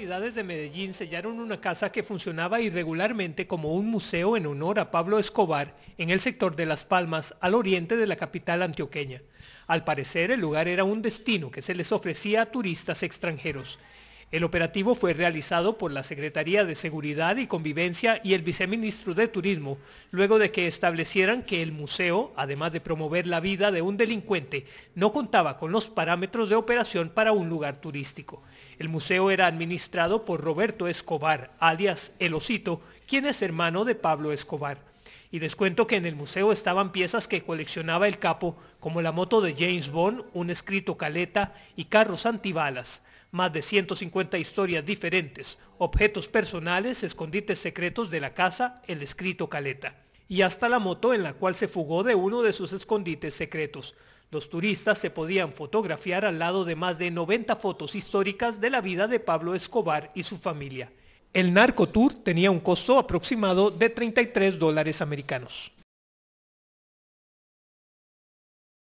Autoridades de Medellín sellaron una casa que funcionaba irregularmente como un museo en honor a Pablo Escobar en el sector de Las Palmas, al oriente de la capital antioqueña. Al parecer, el lugar era un destino que se les ofrecía a turistas extranjeros. El operativo fue realizado por la Secretaría de Seguridad y Convivencia y el viceministro de Turismo, luego de que establecieran que el museo, además de promover la vida de un delincuente, no contaba con los parámetros de operación para un lugar turístico. El museo era administrado por Roberto Escobar, alias El Osito, quien es hermano de Pablo Escobar. Y les cuento que en el museo estaban piezas que coleccionaba el capo, como la moto de James Bond, un escrito caleta y carros antibalas. Más de 150 historias diferentes, objetos personales, escondites secretos de la casa, el escrito caleta. Y hasta la moto en la cual se fugó de uno de sus escondites secretos. Los turistas se podían fotografiar al lado de más de 90 fotos históricas de la vida de Pablo Escobar y su familia. El Tour tenía un costo aproximado de 33 dólares americanos.